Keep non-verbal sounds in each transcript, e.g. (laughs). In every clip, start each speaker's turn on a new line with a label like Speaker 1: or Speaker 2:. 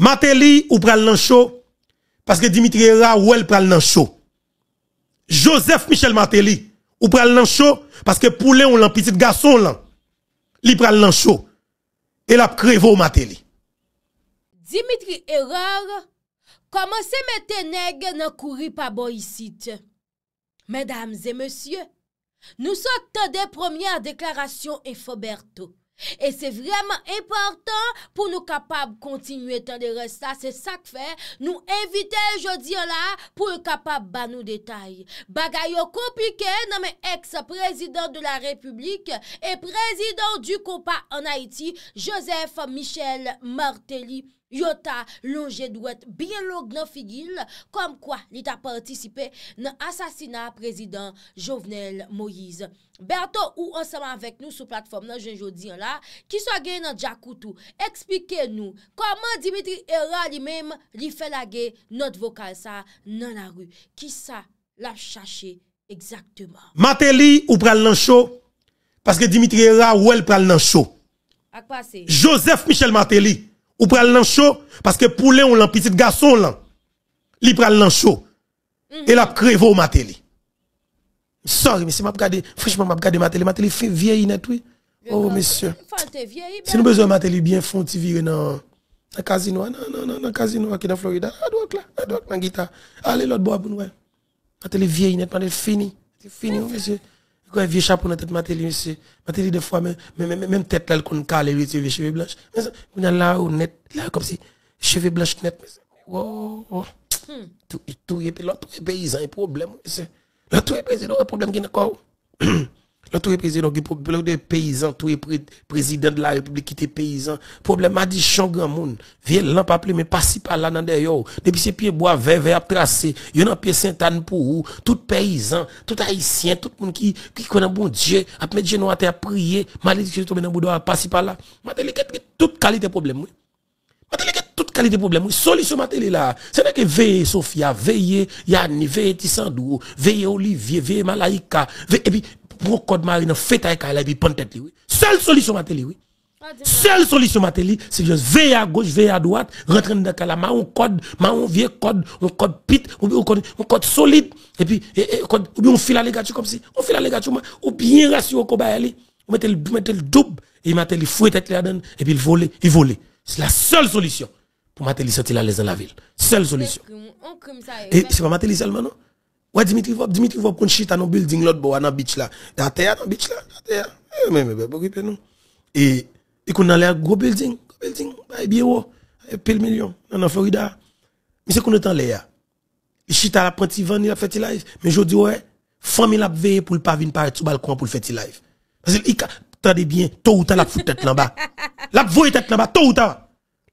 Speaker 1: Matéli ou pral nan parce que Dimitri Ra ou elle pral nan chaud. Joseph Michel Matéli ou pral nan parce que poulet ou l'an petit garçon l'an. Li pral nan chaud et la vous Mateli.
Speaker 2: Dimitri Erard comment se mette nèg nan pas bon Mesdames et messieurs, nous sommes des premières déclarations et E se vreman important pou nou kapab kontinu etan de resta se sak fe nou evite jodi la pou nou kapab ba nou detay. Bagay yo komplike nan men eks prezident de la republik e prezident du kompa an Haiti, Joseph Michel Martelly. Yota longe douette bien nan figil comme quoi il a participé dans assassinat président Jovenel Moïse. Berto ou ensemble avec nous sur plateforme là qui soit gagné dans Expliquez-nous comment Dimitri Era lui-même li fait la guerre notre vocal ça nan la rue. Qui ça l'a cherché exactement?
Speaker 1: Mateli ou pral nan chaud parce que Dimitri Era ou elle pral nan chaud. Joseph Michel Mateli ou pral lan chaud parce que poulet on l'an petit garçon là li pral lan chaud mhm. et la crève au mateli sorry monsieur m'a regardé franchement m'a regardé matéli. Matéli fait vieille net oui
Speaker 2: oh monsieur si nous ben. besoin
Speaker 1: matéli bien font ti virer dans dans casino ah, non non non dans casino ah, qui dans Florida à là à droite dans guitare allez l'autre bois pour nous mateli vieille net est fini fini oh, monsieur un vieux chapeau dans tête c'est Matéli, des fois, même, même, même tête là, qu'on cale, lui, cheveux blanches. Mais on là, là, comme si, cheveux blanches net. Hmm. Tout, tout, pays a paysan, un problème, tout est paysan, un problème qui est encore. (clears throat) tout président, problème de paysans, tout président de la République qui était paysan. Problème a dit chan grand monde. Violent pas plus mais pas par là dans Depuis ces pieds bois vert vert tracé, il y a un pied saint anne pour vous. tout paysan, tout haïtien, tout monde qui qui connaît bon Dieu, a mettre Dieu nous à terre prier, malédiction tomber dans boudoir pas si par là. Matélé toute qualité problème. les toute qualité problème. Solution là. C'est là que veiller Sofia, veiller Yanni, veiller Tissandou, veiller Olivier, veiller Malaika, et puis pour code marine fait avec la vie tête Seule solution m'a télé oui. Ah, seule solution m'a télé, c'est juste veille à gauche, veille à droite, rentrer dans la main, un code, un vieux code, un code pit, un code, un code solide, et puis, ou bien on file à l'égature comme si, on file à l'égature, ou bien rassuré au cobaye, on met le double, et il m'a le fouet tête là-dedans, et puis il vole il vole C'est la seule solution pour Matéli sortir la l'aise dans la ville. Seule solution. Oh, et c'est pas Matéli seulement, non? Ouais, Dimitri Vop, Dimitri Vop, qu'on à nos buildings l'autre bord, dans beach là. Dans terre, dans beach là, dans terre. Eh, mais, mais, mais, occupez nous. Et, et qu'on a l'air gros building, gros building, bah, e bien haut, e pile million, dans Florida. Mais c'est qu'on est en l'air. Il shit à l'apprenti van, il a fait live. Mais je dis, ouais, famille a veillé pour le pas venir par tout balcon pour le faire live. Parce que, il, t'as des biens, tôt ou tard, la fout tête là-bas. La voie tête là-bas, tôt ou tard.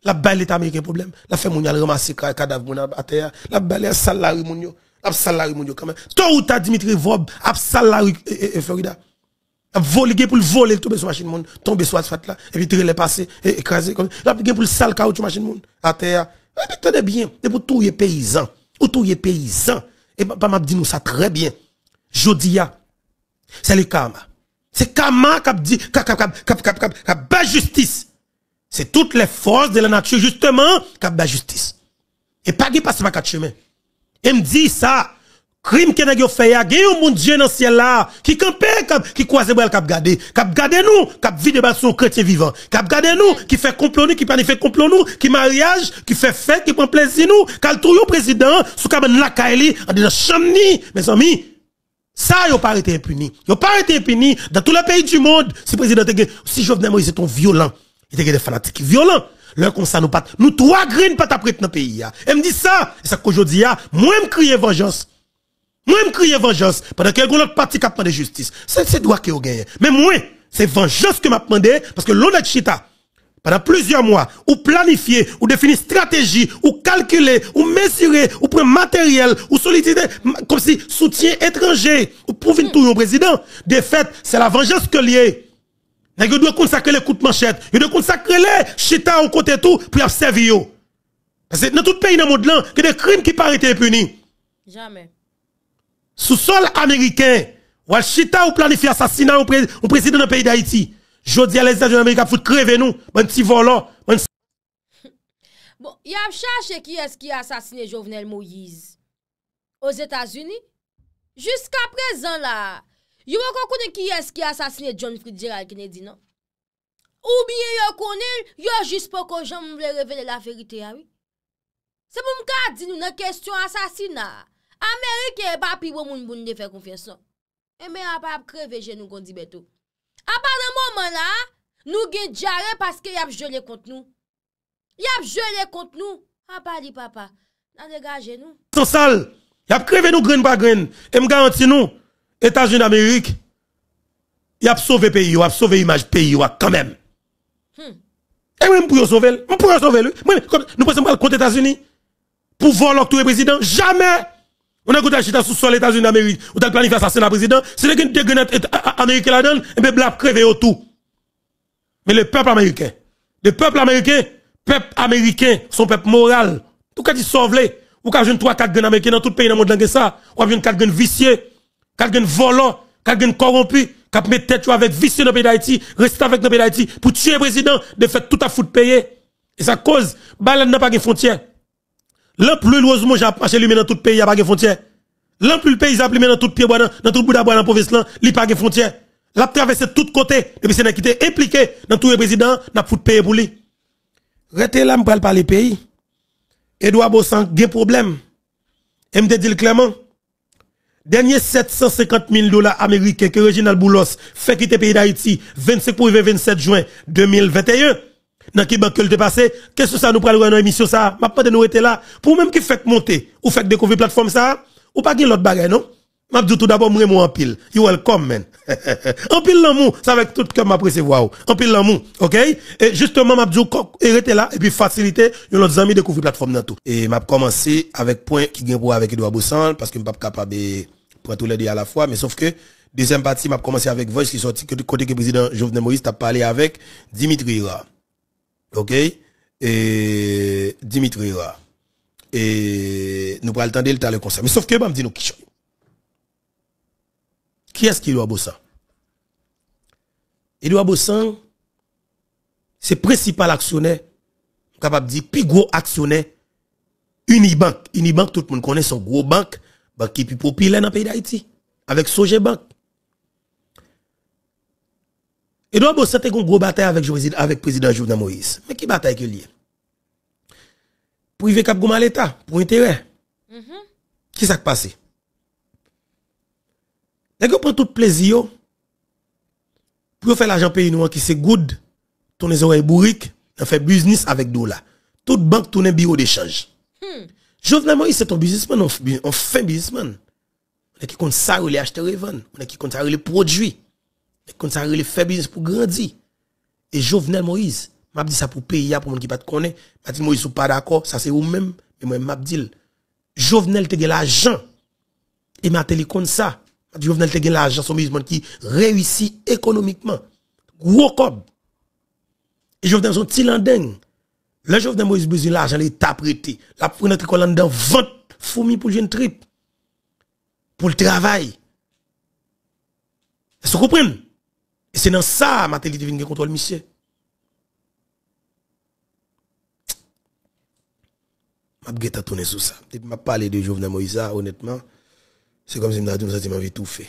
Speaker 1: La balle est américaine problème. La fait mounia le cadavre à terre. La balle est salariée. La Toi ou ta Dimitri Vob, a salari et Florida. A volé pour le voler tomber sur machine sur asphalte là et puis les passés et comme. La pour le sale caoutchouc machine moun à terre. Et bien, c'est pour tous les paysans. Ou tout les paysans. Et papa m'a dit nous ça très bien. Jodia, c'est le karma. C'est karma qui dit, qui dit, dit, qui justice. C'est toutes les forces de la nature, justement, qui la justice. Et pas qui passe par quatre chemins. Et me dit ça, crime que a fait, il y a un monde Dieu dans le ciel là, qui campe, qui croise les bras, qui gardé, qui gardé nous, qui vide de son chrétien vivant, qui gardé nous, qui fait complot nous, qui fait complot nous, qui mariage, qui fait fête, qui prend plaisir nous, qui trouve président, sous cabane la kaili, en la chamni, mes amis. Ça, il n'a pas été impuni. Il n'a pas été impuni dans tous les pays du monde. Si président, si je Moïse est violent, il y a des fanatiques violents. Leur comme ça nous pas, nous trois graines pas t'apprêter dans le pays. Elle me dit ça, c'est ça qu'aujourd'hui, moi me crie vengeance. Moi me crie vengeance. Pendant que l'autre parti qui de justice. C'est le droit que vous gagnez. Mais moi, c'est vengeance que m'a demandé, parce que l'honnête chita, pendant plusieurs mois, ou planifier, ou définir stratégie, ou calculer, ou mesurer, ou prendre matériel, ou solliciter, comme si soutien étranger, ou prouver mm. tout au président. De fait, c'est la vengeance que lié. Vous doit consacrer les coups de manchette, Vous doit consacrer les chita au côté tout pour servir yo. Parce que dans tout pays dans le monde il y a des crimes qui pas être punis. Jamais. Sous sol américain, ou chita ou planifier assassinat au, président du pays d'Haïti. Jodi à les États-Unis d'Amérique faut crever nous, un petit volant,
Speaker 2: Bon, il (laughs) a cherché qui est-ce qui a assassiné Jovenel Moïse aux États-Unis. Jusqu'à présent là, Yo wakon konen ki yes ki asasine John Friedger al-Kenedi nan? Ou biye yo konen, yo jispo kon jom mwen revele la ferite ya ah we? Se pou mka di nou nan kestyon asasina, Amerike e pa pi woun moun moun de fe konfeso. Non? E men ap ap kreve jen nou kon di betou. A pa nan mouman la, nou gen djare paske yap jole kont nou. Yap jole kont nou, a pa li papa, nan legaje nou.
Speaker 1: Son sal, yap kreve nou gren ba gren, e mga an ti nou. États-Unis d'Amérique, il a sauvé pays, il a sauvé du pays, quand même. Hmm. Et même pour sauver, on pour sauver lui. Moi, nous pensons pas contre États-Unis pour voler tout président, jamais. On a goûté acheté sous sol États-Unis d'Amérique, Ou a planifié la président, c'est les des grenades américaines là-dedans, et bien blab crevé au Mais le peuple américain, le peuple américain, peuple américain, son peuple moral, tout cas, il sauve les. Ou quand j'ai 3-4 grenades américains dans tout le pays dans le monde, ça, ou quand 4 grenades vicieux quelqu'un volant, quelqu'un corrompu, qui la tête avec vicieux dans le pays d'Haïti, rester avec le pays d'Haïti, pour tuer le président, de faire tout à foutre payer. Et ça cause, balade n'a pas de frontière. L'un plus loisement, j'ai marché lui dans tout le pays, il n'y a pas de frontière. L'un plus le pays, il dans tout le pays, dans tout le bout d'abord, dans la province, il n'y a pas de Il L'a traversé de les côtés, depuis c'est qui était impliqué dans tout le président, n'a de payer pour lui. Restez là, je parle par les pays. Edouard Bossan, il y a problème. Et me dit clairement, Dernier 750 000 dollars américains que Reginald Boulos fait quitter le pays d'Haïti 25 pour 27 juin 2021. Dans qui banque le passé, qu'est-ce que ça nous prend dans l'émission ça? Ma pas de nous était là. Pour même qui fait monter ou fait découvrir plateforme ça, ou pas qu'il l'autre bagage non? M'a dit tout d'abord, moi en pile. You welcome, man. (laughs) en pile l'amour, ça avec tout cœur m'a recevoir. En pile l'amour, ok? Et justement, m'a dit, arrêtez là, et puis faciliter, a l'autre ami découvrir plateforme dans tout. Et m'a commencé avec point qui gagne pour avec Edouard Boussan, parce que m'a pas capable tous les deux à la fois, mais sauf que deuxième partie m'a commencé avec Voice qui sorti du côté que le président Jovenel Moïse t'a parlé avec Dimitri Ra. OK Et Dimitri Ra. Et nous parlons le temps de le conseil. Mais sauf que bah, me dit nous qui Qui est-ce qui doit bosser doit Bossan, c'est principal actionnaire, capable de dire, plus gros actionnaire, Unibank. Unibank, tout le monde connaît son gros banque, banque qui est plus populaire dans le pays d'Haïti, avec Soje Bank. donc, ça a une grosse bataille avec, le président Jovenel Moïse. Mais qui bataille que Pour Privé Cap à l'État, pour intérêt. Mhm. Qui s'est passé? Vous prenez prend tout plaisir pour faire l'argent pays qui c'est good, tourner les oreilles bourriques, on business avec les Toute banque tourne bureau d'échange. Hmm. Jovenel Moïse, c'est un businessman, un, fin businessman. On est qui compte ça, les acheter le vendre. On est qui compte ça, les produit. On est qui compte ça, les fait business pour grandir. Et Jovenel Moïse, m'a dit ça pour payer, pour gens qui pas te connaît. M'a dit Moïse, ou pas d'accord, ça c'est vous-même. Mais moi, m'a dit, Jovenel te de l'argent. Et m'a dit compte ça. M'a dit Jovenel te gagne l'argent, son businessman qui réussit économiquement. Gros cob. Et Jovenel son petit landing. Le jeune Moïse besoin l'argent, l'État prêté. La pris notre école dans 20 fourmis pour le jeune trip. Pour le travail. Est-ce que vous comprenez? Et c'est dans ça, Matéli devine le monsieur. Je vais tourner sur ça. Je vais je de jeune Moïse, honnêtement, c'est comme si je me disais que tout fait.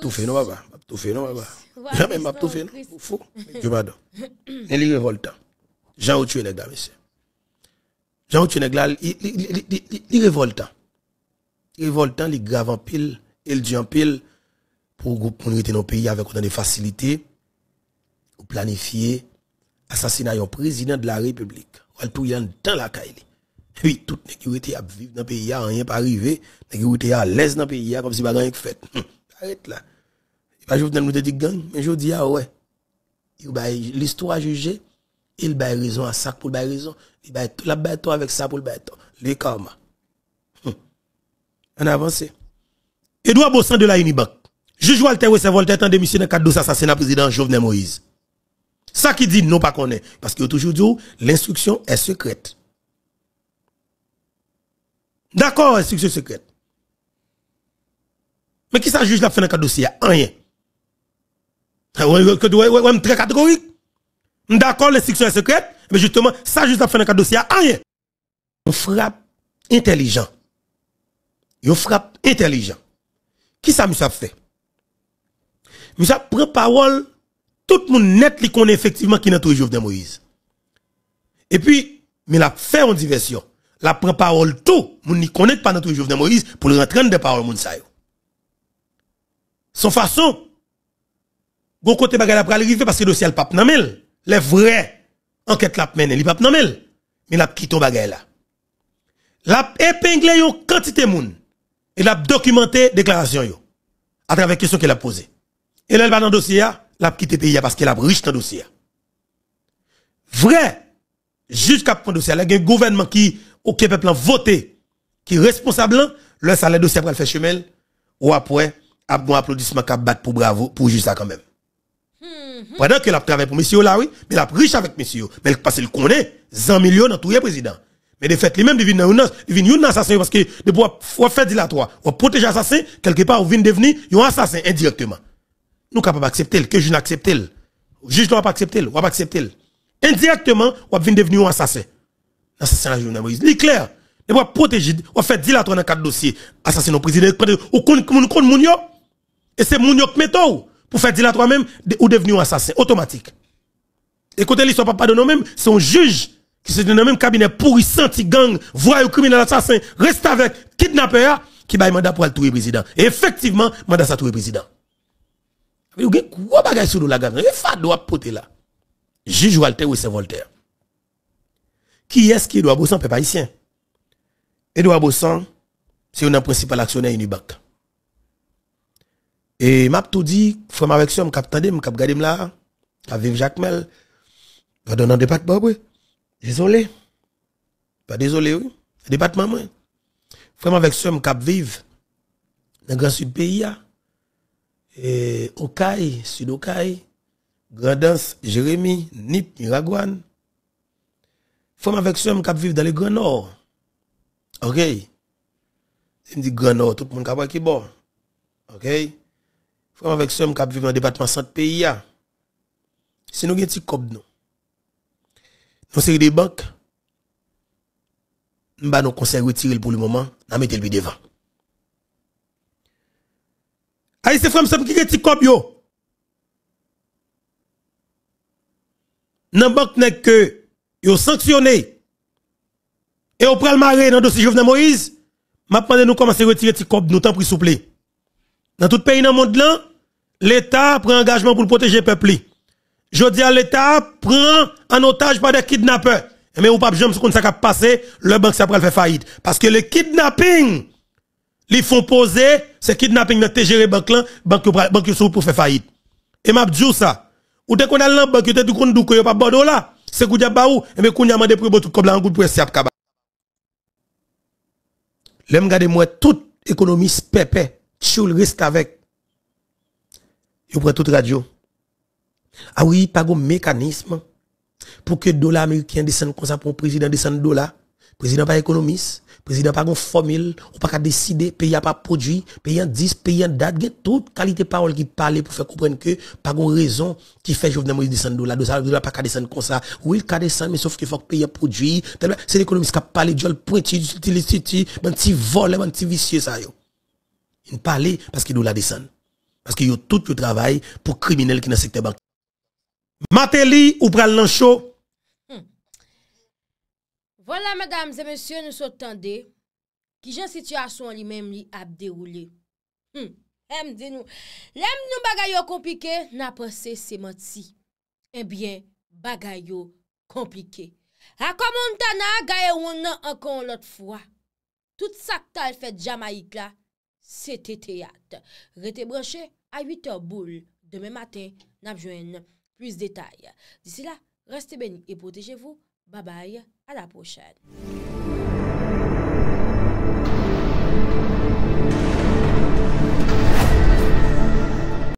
Speaker 1: tout fait, non, papa. tout fait, non, papa. Jamais je tout fait, non. Je m'adore. Elle (clears throat) est Jean ou tué nègre monsieur. Jean ou tué nègre il révoltant. Il révoltant, il grave en pile, il dit en pile pour groupe pour dans le pays avec autant de facilité pour planifier assassinat du président de la République. Ou tout y dans la caille. Oui, toute sécurité à vivre dans le pays, rien pas arrivé. Sécurité à l'aise dans le pays, comme si pas rien fait. Arrête là. Il va jouer dans le gang, hein, mais je dis, ah ouais. L'histoire jugée, il a raison à sac pour la raison, il a tout la bête avec ça pour le bête, Les karma. Hum. On avance. Edouard Bossan de la Unibank. Juge Walter Wessé Voltaire en démission dans cadre l'assassinat président Jovenel Moïse. Ça qui dit non pas qu'on est. Parce que toujours dit, l'instruction est secrète. D'accord, instruction secrète. Mais qui ça juge la fin dans cadre dossier? Rien. Ah, est très catégorique. D'accord, l'instruction est secrète, mais justement, ça juste à faire un dossier, rien. On frappe intelligent. On frappe intelligent. Qui ça, a fait? ça prend parole, tout le monde net, qui connaît effectivement qui n'est pas de Moïse. Et puis, mais la fait en diversion. La prend parole tout, moun n'y connaît pas notre de Moïse pour le rentrer de parole moun sa Son façon, bon côté bagay la pral arriver parce que dossier pas pape mille les vraies enquêtes l'a mené, il pas nommer mais l'a quitté bagay là. L'a épinglé yon quantité moun et l'a documenté déclaration yo à travers question qu'il a posé. Et là elle va dans le dossier, l'a quitté pays parce qu'il a riche dans le dossier. Vrai jusqu'à prendre dossier, il y a un gouvernement qui OK peuple a voté qui responsable hein. le salaire dossier pour le faire chemin. ou après un applaudissement a battu pour bravo pour juste ça quand même. Mhm. Pendant qu'elle a travaillé pour monsieur là, oui, mais elle a riche avec monsieur. Mais parce qu'elle connaît 100 millions dans tout le président. Mais de fait, lui-même devient un assassin parce que de pouvoir faire dilatoire, ou protéger assassin, quelque part, ou vient devenir un assassin indirectement. Nous capables d'accepter que je n'accepte pas. Juge doit pas accepter, ou pas accepter. Indirectement, ou vient devenir un assassin. L'assassin la C'est clair. De bois protéger, ou faire dilatoire dans quatre dossiers. Assassin au président, ou contre moun Et c'est Mounio qui pour faire dire à toi-même ou devenir assassin, automatique. Et côté l'histoire, papa de nous-mêmes, c'est un juge qui se dans le même cabinet pourri, senti, gang, voit au criminel assassin, reste avec, kidnapper, qui va mandat pour le président. Et effectivement, mandat ça tout président. Mais vous avez gros bagage sur la gang? il doit poter là. Juge Walter ou c'est Voltaire. Qui est-ce qui est Edouard Bossan, peuple haïtien? Edouard Bossan, c'est un principal actionnaire Unibank. Et m'a tout dit, frère avec soeur, m'a attendu, m'a regardé là, à vivre Jacques Mel. Pas dans le département, oui. Désolé. Pas désolé, oui. Département, moi. Frère avec soeur, m'a vive, dans le grand sud pays, et Okaï, sud Okaï, Grandance, Jérémy, Nip, Miragouane. Frère avec soeur, m'a vive dans le grand nord. Ok. Il me dit grand nord, tout le monde qui est bon. Ok. Frère avec somme qui vivent dans le département centre pays. Si nous avons un petit nous. Nous sommes des banques. Nous avons conseil retiré pour le moment. Nous mettons lui devant. Aïe, c'est frère qui un petit cop, yo. Nan banque n'est que yo sanctionné. Et on prend le maré dans le dossier de Jovenel Moïse. Maintenant, nous commençons à retirer petit cop, nous t'en prie, s'il vous plaît. Dans tout pays dans le monde l'État prend engagement pour protéger le peuple. Je dis à l'État prend en otage par des kidnappeurs. Eh, mais ou pas jamais comme ça qui passé, le banque ça faire faillite parce que le kidnapping ils font poser ce kidnapping de TGR banque là, banque banque sous pour faire faillite. Et m'a dit ça. Ou qu'on a la banque, tu coup d'où que pas bordeaux là. C'est qu'on diable le et mais qu'on a mandé pour tout comme là en groupe presse à Je laisse moi toute économiste pépé le reste avec. Vous prend toute radio. Ah oui, pas de mécanisme pour que le dollar américain descende comme ça pour le président descende dollar. Président pas économiste, président pas une formule, on pas qu'à décider, pays a pas produit, pays en 10, pays en date, il y a toute qualité de parole qui parle pour faire comprendre que pas de raison qui fait Jovenel Moïse descendre dollar, dollar pas qu'à descendre comme ça. Oui, il qu'à descendre mais sauf qu'il faut que pays produit. C'est l'économiste qui a parlé de pointu, de l'utilité, un petit vol, un petit vicieux ça nous parlons parce qu'ils nous la descendent. Parce qu'ils ont tout le travail pour criminels qui sont dans le secteur bancaire. Mateli ou pral lancho. Hmm.
Speaker 2: Voilà, mesdames et messieurs, nous sommes tendez Qui j'en situation lui-même lui a déroulé. Hmm. Em nous nou, lem nou bagay yo komplike, na menti se eh bien Ebyen, compliqué comment on A komon tana, gaye ou nan encore lot fois. Tout sak fait Jamaïque là là, C'était Yat. Reté broché à 8h boule. Deme matin, n'abjouène plus détail. D'ici là, restez bénis et protégez-vous. Bye bye, à la prochaine.